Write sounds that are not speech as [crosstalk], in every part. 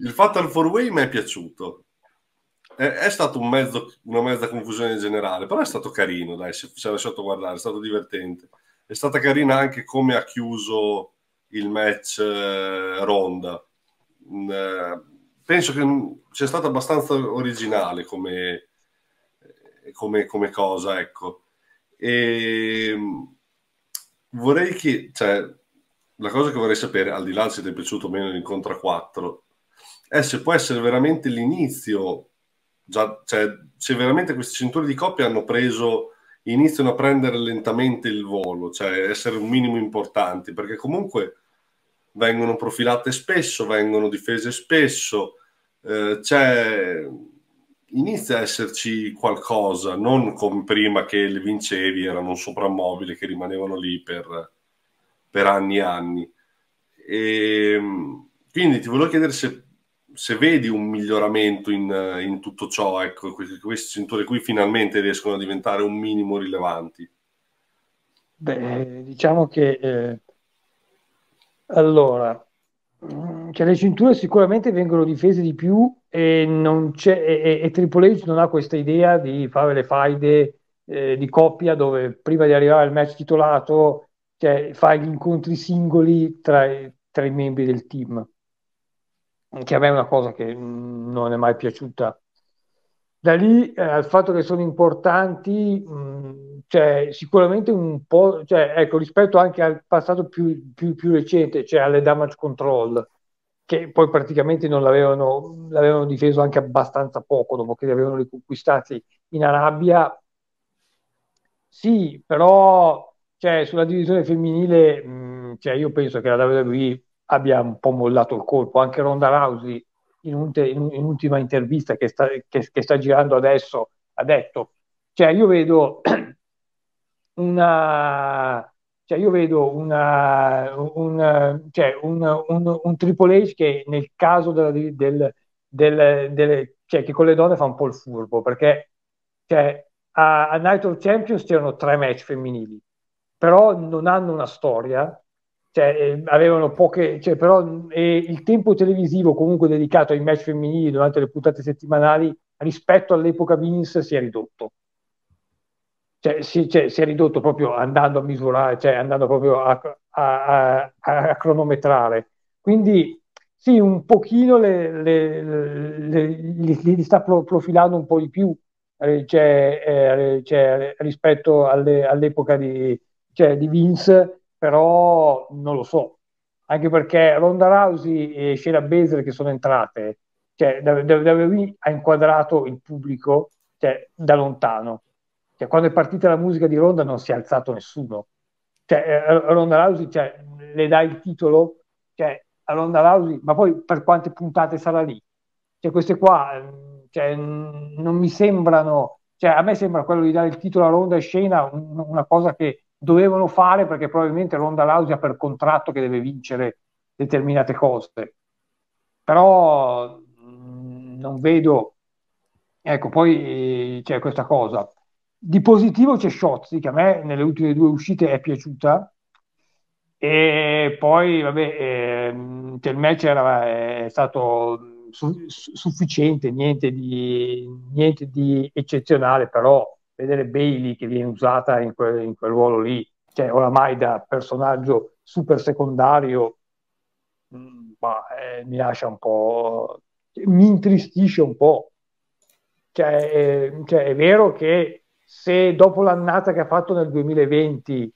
il Fatal 4-Way mi è piaciuto. È, è stato un mezzo, una mezza confusione generale, però è stato carino, dai, si, si è lasciato guardare, è stato divertente. È stata carina anche come ha chiuso il match eh, Ronda. Mm, eh, penso che sia stato abbastanza originale come, eh, come, come cosa, ecco. E ehm, vorrei che, cioè, la cosa che vorrei sapere, al di là se ti è piaciuto o meno l'incontro a 4, eh, se può essere veramente l'inizio, già, cioè, se veramente questi cinture di coppia hanno preso, iniziano a prendere lentamente il volo, cioè essere un minimo importanti, perché comunque vengono profilate spesso, vengono difese spesso, eh, cioè, inizia a esserci qualcosa, non come prima che le vincevi erano un soprammobile che rimanevano lì per, per anni e anni. E, ehm, quindi ti volevo chiedere se se vedi un miglioramento in, in tutto ciò, ecco, questi, questi cinture qui finalmente riescono a diventare un minimo rilevanti. Beh, diciamo che eh, allora, mm, cioè le cinture sicuramente vengono difese di più e, non c'è, e, e Triple H non ha questa idea di fare le faide eh, di coppia dove prima di arrivare al match titolato cioè, fa gli incontri singoli tra, tra i membri del team che a me è una cosa che mm, non è mai piaciuta. Da lì eh, al fatto che sono importanti, mh, mm, cioè, sicuramente un po', cioè, ecco, rispetto anche al passato più, più, più recente, cioè alle damage control, che poi praticamente non l'avevano, l'avevano, difeso anche abbastanza poco dopo che li avevano riconquistati in Arabia. Sì, però cioè, sulla divisione femminile, mh, mm, cioè, io penso che la WWE abbia un po' mollato il colpo. Anche Ronda Rousey in, un te, in un'ultima intervista che sta, che, che sta, girando adesso ha detto, cioè io vedo [clears throat] una... Cioè io vedo una, un, cioè un, un, un, Triple H che nel caso della, del, del, del, cioè che con le donne fa un po' il furbo perché cioè, a, a Night of Champions c'erano tre match femminili però non hanno una storia cioè, ehm, avevano poche, cioè, però eh, il tempo televisivo comunque dedicato ai match femminili durante le puntate settimanali rispetto all'epoca Vince si è ridotto. Cioè, si, cioè, si è ridotto proprio andando a misurare, cioè andando proprio a, a, a, a cronometrare. Quindi sì, un pochino le, le, le, li, sta profilando un po' di più eh, cioè, eh, cioè rispetto alle, all'epoca di, cioè, di Vince però non lo so, anche perché Ronda Rousey e Sheila Baszler che sono entrate, cioè WWE ha inquadrato il pubblico cioè, da lontano, cioè, quando è partita la musica di Ronda non si è alzato nessuno, cioè, eh, Ronda Rousey cioè, le dà il titolo cioè, a Ronda Rousey, ma poi per quante puntate sarà lì? Cioè, queste qua ehm, cioè, non mi sembrano, cioè, a me sembra quello di dare il titolo a Ronda e Shayna una cosa che dovevano fare perché probabilmente Ronda Lausia per contratto che deve vincere determinate cose. Però mm, non vedo, ecco, poi eh, c'è questa cosa. Di positivo c'è Shotzi che a me nelle ultime due uscite è piaciuta e poi vabbè, eh, il match era, è stato su- sufficiente, niente di, niente di eccezionale, però vedere Bailey che viene usata in quel, in quel ruolo lì, cioè oramai da personaggio super secondario, mh, mm, bah, eh, mi lascia un po', mi intristisce un po'. Cioè, eh, cioè, è vero che se dopo l'annata che ha fatto nel 2020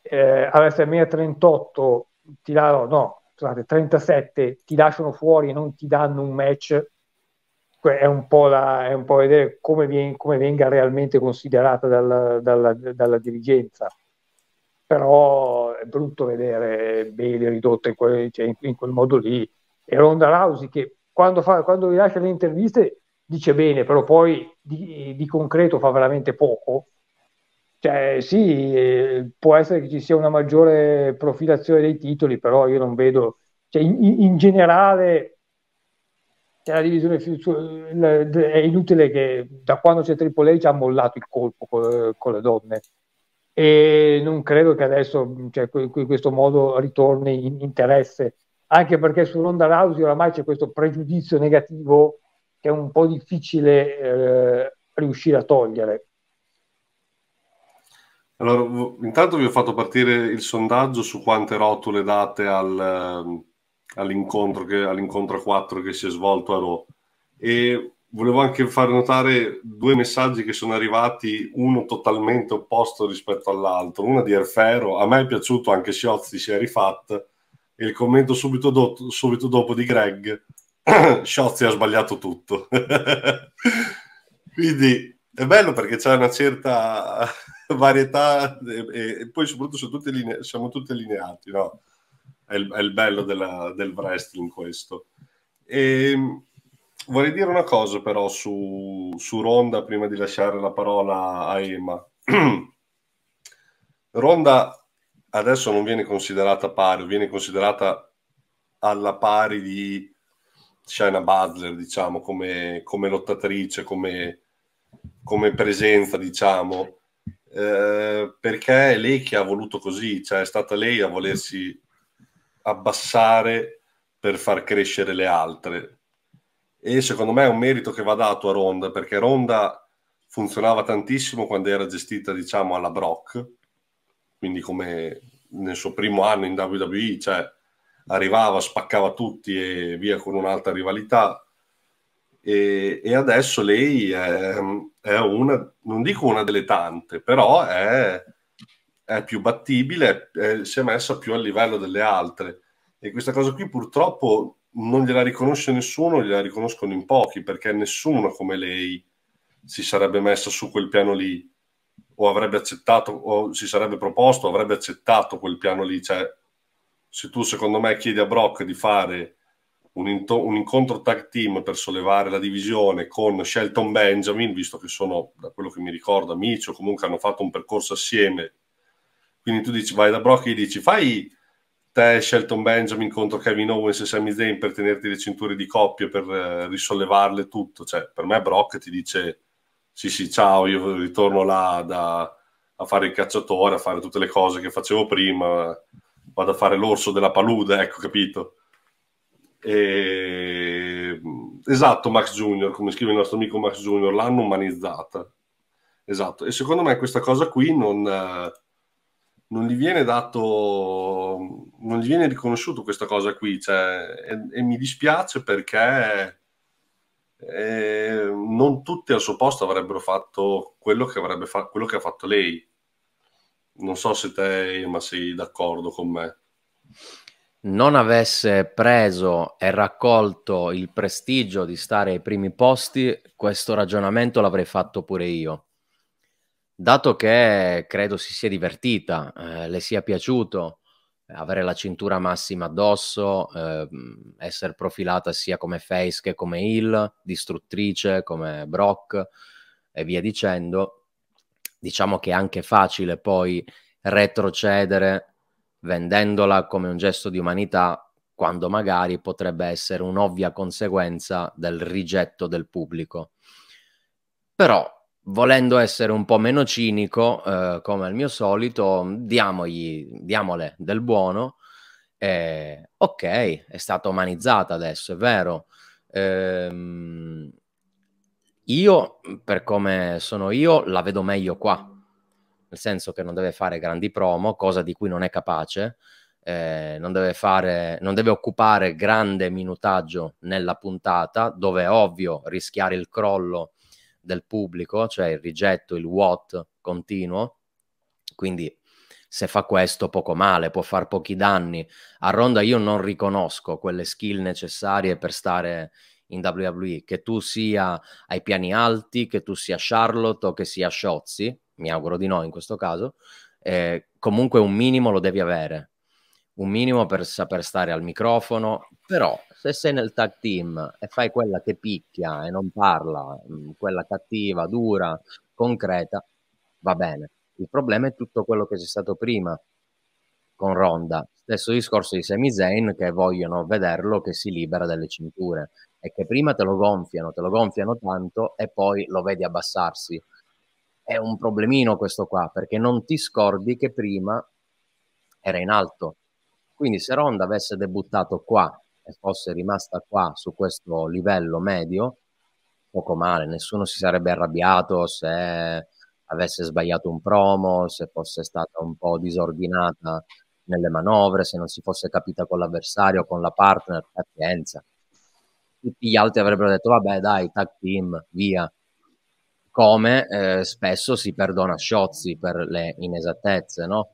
eh, alla SMA 38 ti la, no, scusate, 37 ti lasciano fuori e non ti danno un match è un po', la, è un po vedere come, viene, come, venga realmente considerata dalla, dalla, dalla, dirigenza. Però è brutto vedere Bailey ridotta in quel, cioè in, in quel modo lì. E Ronda Rousey che quando, fa, quando rilascia le interviste dice bene, però poi di, di concreto fa veramente poco. Cioè, sì, eh, può essere che ci sia una maggiore profilazione dei titoli, però io non vedo, cioè, in, in generale c'è la divisione è inutile che da quando c'è Triple H ha mollato il colpo con, con le donne e non credo che adesso cioè, in questo modo ritorni in interesse anche perché su Ronda Rousey oramai c'è questo pregiudizio negativo che è un po' difficile eh, riuscire a togliere allora intanto vi ho fatto partire il sondaggio su quante rotole date al ehm, all'incontro, che, all'incontro a 4 che si è svolto a Raw. E volevo anche far notare due messaggi che sono arrivati, uno totalmente opposto rispetto all'altro. Una di Erfero, a me è piaciuto anche Sciozzi si è rifatto, e il commento subito, do- subito dopo di Greg, Sciozzi [clears throat] ha sbagliato tutto. [laughs] Quindi è bello perché c'è una certa [laughs] varietà e, e poi soprattutto tutte linea- siamo tutti allineati, no? È il, è il bello della, del wrestling questo. E, ehm, vorrei dire una cosa però su, su Ronda prima di lasciare la parola a Emma. [clears throat] Ronda adesso non viene considerata pari, viene considerata alla pari di Shaina Butler, diciamo, come, come lottatrice, come, come, presenza, diciamo, eh, perché è lei che ha voluto così, cioè è stata lei a volersi abbassare per far crescere le altre. E secondo me è un merito che va dato a Ronda, perché Ronda funzionava tantissimo quando era gestita, diciamo, alla Brock, quindi come nel suo primo anno in WWE, cioè arrivava, spaccava tutti e via con un'altra rivalità. E, e adesso lei è, è, una, non dico una delle tante, però è è più battibile, eh, si è messa più a livello delle altre. E questa cosa qui purtroppo non gliela riconosce nessuno, gliela riconoscono in pochi, perché nessuno come lei si sarebbe messa su quel piano lì o avrebbe accettato, o si sarebbe proposto, avrebbe accettato quel piano lì. Cioè, se tu secondo me chiedi a Brock di fare un, into- un incontro tag team per sollevare la divisione con Shelton Benjamin, visto che sono, da quello che mi ricordo, amici o comunque hanno fatto un percorso assieme quindi tu dici, vai da Brock e gli dici, fai te Shelton Benjamin contro Kevin Owens e Sami Zayn per tenerti le cinture di coppia, per eh, risollevarle tutto. Cioè, per me Brock ti dice, sì sì, ciao, io ritorno là da, a fare il cacciatore, a fare tutte le cose che facevo prima, vado a fare l'orso della palude, ecco, capito? E... Esatto, Max Junior, come scrive il nostro amico Max Junior, l'hanno umanizzata. Esatto, e secondo me questa cosa qui non eh, non gli viene dato, non gli viene riconosciuto questa cosa qui, cioè, e, e, mi dispiace perché eh, non tutti al suo posto avrebbero fatto quello che, avrebbe fa- quello che ha fatto lei. Non so se te, ma sei d'accordo con me. Non avesse preso e raccolto il prestigio di stare ai primi posti, questo ragionamento l'avrei fatto pure io dato che credo si sia divertita, eh, le sia piaciuto eh, avere la cintura massima addosso, eh, essere profilata sia come face che come heel, distruttrice come Brock e via dicendo, diciamo che è anche facile poi retrocedere vendendola come un gesto di umanità quando magari potrebbe essere un'ovvia conseguenza del rigetto del pubblico. Però volendo essere un po' meno cinico, eh, come al mio solito, diamogli, diamole del buono. Eh, ok, è stata umanizzata adesso, è vero. Eh, io, per come sono io, la vedo meglio qua, nel senso che non deve fare grandi promo, cosa di cui non è capace. Eh, non, deve fare, non deve occupare grande minutaggio nella puntata, dove è ovvio rischiare il crollo del pubblico, cioè il rigetto, il what continuo. Quindi se fa questo poco male, può far pochi danni. A Ronda io non riconosco quelle skill necessarie per stare in WWE, che tu sia ai piani alti, che tu sia Charlotte o che sia Sciozzi, mi auguro di no in questo caso, eh, comunque un minimo lo devi avere, un minimo per saper stare al microfono, però se sei nel tag team e fai quella che picchia e non parla, mm, quella cattiva, dura, concreta, va bene. Il problema è tutto quello che c'è stato prima con Ronda. Stesso discorso di Sami Zayn che vogliono vederlo che si libera dalle cinture e che prima te lo gonfiano, te lo gonfiano tanto e poi lo vedi abbassarsi. È un problemino questo qua perché non ti scordi che prima era in alto quindi se Ronda avesse debuttato qua e fosse rimasta qua su questo livello medio, poco male, nessuno si sarebbe arrabbiato se avesse sbagliato un promo, se fosse stata un po' disordinata nelle manovre, se non si fosse capita con l'avversario, con la partner, pazienza. Tutti gli altri avrebbero detto vabbè dai, tag team, via. Come eh, spesso si perdona Sciozzi per le inesattezze, no?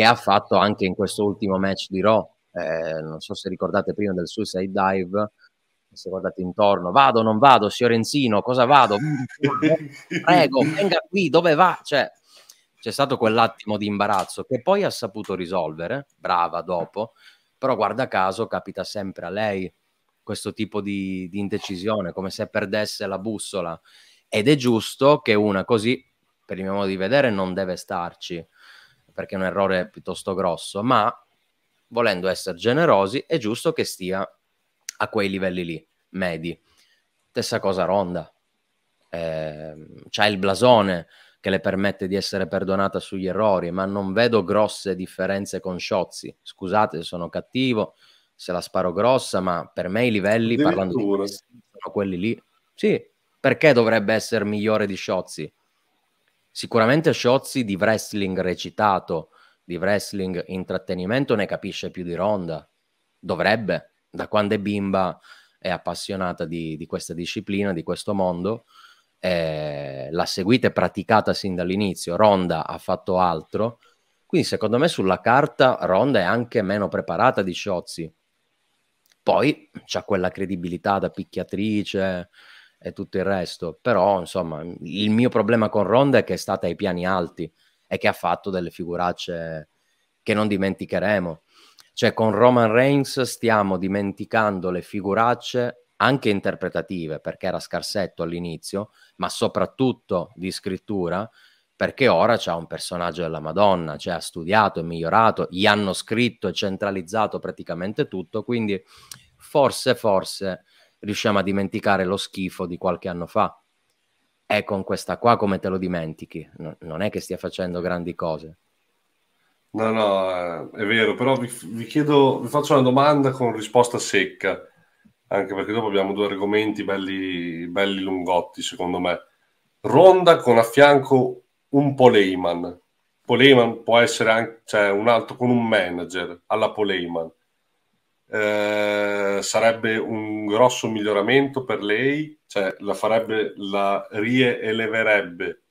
che ha fatto anche in questo ultimo match di Raw. Eh, non so se ricordate prima del suicide dive, se guardate intorno, vado, non vado, Fiorenzino, cosa vado? [laughs] Prego, venga qui, dove va? Cioè, c'è stato quell'attimo di imbarazzo che poi ha saputo risolvere, brava dopo, però guarda caso capita sempre a lei questo tipo di, di indecisione, come se perdesse la bussola. Ed è giusto che una così, per il mio modo di vedere, non deve starci perché è un errore piuttosto grosso, ma volendo essere generosi è giusto che stia a quei livelli lì, medi. Stessa cosa Ronda, eh, c'ha il blasone che le permette di essere perdonata sugli errori, ma non vedo grosse differenze con Sciozzi. Scusate se sono cattivo, se la sparo grossa, ma per me i livelli, parlando di questo, sono quelli lì. Sì, perché dovrebbe essere migliore di Sciozzi? Sicuramente Sciozzi di wrestling recitato, di wrestling intrattenimento ne capisce più di Ronda. Dovrebbe, da quando è bimba è appassionata di, di questa disciplina, di questo mondo, eh, l'ha seguita e praticata sin dall'inizio. Ronda ha fatto altro, quindi secondo me sulla carta Ronda è anche meno preparata di Sciozzi. Poi c'ha quella credibilità da picchiatrice, e tutto il resto. Però, insomma, il mio problema con Ronda è che è stata ai piani alti e che ha fatto delle figuracce che non dimenticheremo. Cioè, con Roman Reigns stiamo dimenticando le figuracce anche interpretative, perché era scarsetto all'inizio, ma soprattutto di scrittura, perché ora c'è un personaggio della Madonna, cioè ha studiato, e migliorato, gli hanno scritto e centralizzato praticamente tutto, quindi forse, forse riusciamo a dimenticare lo schifo di qualche anno fa. E con questa qua come te lo dimentichi? No, non è che stia facendo grandi cose. No, no, è vero, però vi, vi, chiedo, vi faccio una domanda con risposta secca, anche perché dopo abbiamo due argomenti belli, belli lungotti, secondo me. Ronda con a fianco un Poleiman. Poleiman può essere anche cioè, un altro con un manager alla Poleiman eh, sarebbe un grosso miglioramento per lei, cioè la farebbe, la rieleverebbe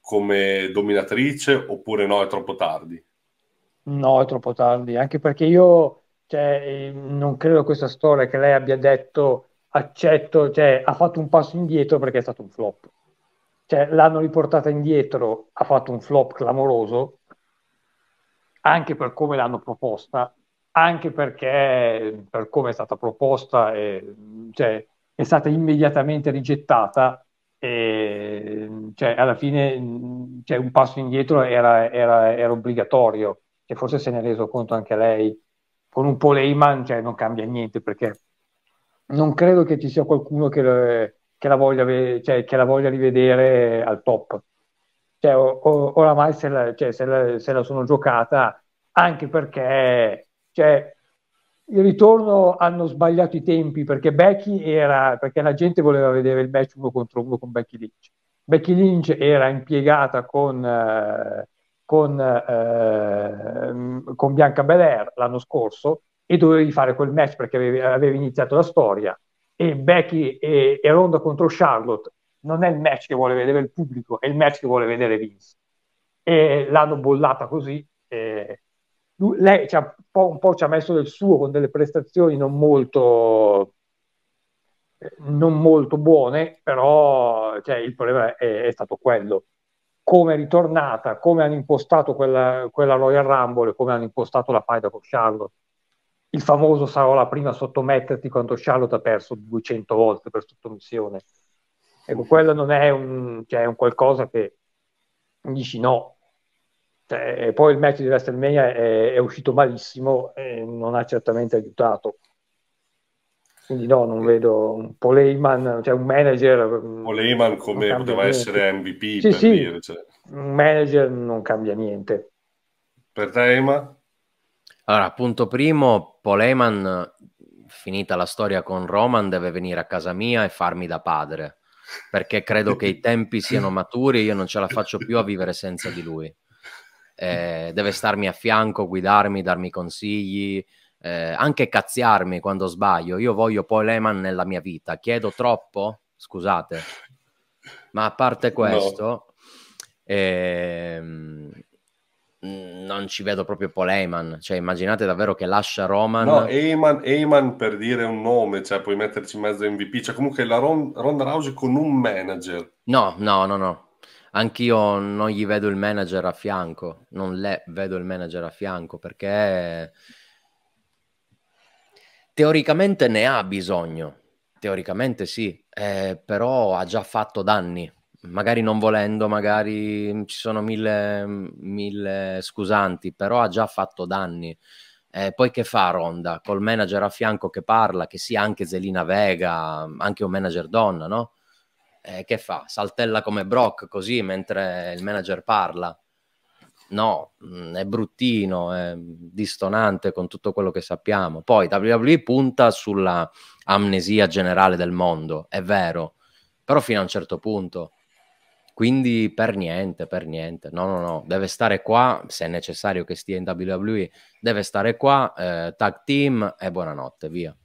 come dominatrice oppure no, è troppo tardi? No, è troppo tardi, anche perché io cioè, eh, non credo a questa storia che lei abbia detto accetto, cioè ha fatto un passo indietro perché è stato un flop. Cioè, l'hanno riportata indietro, ha fatto un flop clamoroso, anche per come l'hanno proposta, anche perché per come è stata proposta è, cioè, è stata immediatamente rigettata e cioè, alla fine cioè, un passo indietro era, era, era obbligatorio e forse se ne è reso conto anche lei con un po' Lehman cioè, non cambia niente perché non credo che ci sia qualcuno che, che, la, voglia, cioè, che la, voglia, rivedere al top cioè, or- oramai se la, cioè, se, la, se la sono giocata anche perché cioè, il ritorno hanno sbagliato i tempi perché Becky era, perché la gente voleva vedere il match uno contro uno con Becky Lynch. Becky Lynch era impiegata con, eh, con, eh, con Bianca Belair l'anno scorso e dovevi fare quel match perché avevi, avevi iniziato la storia e Becky e, e Ronda contro Charlotte non è il match che vuole vedere il pubblico, è il match che vuole vedere Vince. E l'hanno bollata così. E, lui, lei cioè, un, po', un, po', ci ha messo del suo con delle prestazioni non molto, non molto buone, però cioè, il problema è, è, stato quello. Come è ritornata, come hanno impostato quella, quella Royal Rumble, come hanno impostato la faida con Charlotte. Il famoso sarò la prima a sottometterti quando Charlotte ha perso 200 volte per sottomissione. Ecco, quello non è un, cioè, un qualcosa che dici no, cioè, poi il match di WrestleMania è, è uscito malissimo e non ha certamente aiutato. Quindi no, non vedo un Paul Heyman, cioè un manager. Mm, Paul Heyman come poteva niente. essere MVP sì, per sì, dire. Cioè. Un manager non cambia niente. Per te, Ema? Allora, punto primo, Paul Heyman, finita la storia con Roman, deve venire a casa mia e farmi da padre, perché credo che i tempi siano maturi e io non ce la faccio più a vivere senza di lui eh, deve starmi a fianco, guidarmi, darmi consigli, eh, anche cazziarmi quando sbaglio. Io voglio Paul Eman nella mia vita. Chiedo troppo? Scusate. Ma a parte questo, no. ehm, non ci vedo proprio Paul Heyman. Cioè, immaginate davvero che lascia Roman. No, Heyman, Heyman per dire un nome, cioè puoi metterci in mezzo MVP. Cioè, comunque la Ron, Ronda Rousey con un manager. No, no, no, no anch'io non gli vedo il manager a fianco, non le vedo il manager a fianco perché teoricamente ne ha bisogno, teoricamente sì, eh, però ha già fatto danni, magari non volendo, magari ci sono mille, mille scusanti, però ha già fatto danni. Eh, poi che fa Ronda? Col manager a fianco che parla, che sia anche Zelina Vega, anche un manager donna, no? eh, che fa? Saltella come Brock così mentre il manager parla? No, mh, mm, è bruttino, è distonante con tutto quello che sappiamo. Poi WWE punta sulla amnesia generale del mondo, è vero, però fino a un certo punto. Quindi per niente, per niente. No, no, no, deve stare qua, se è necessario che stia in WWE, deve stare qua, eh, tag team e buonanotte, via.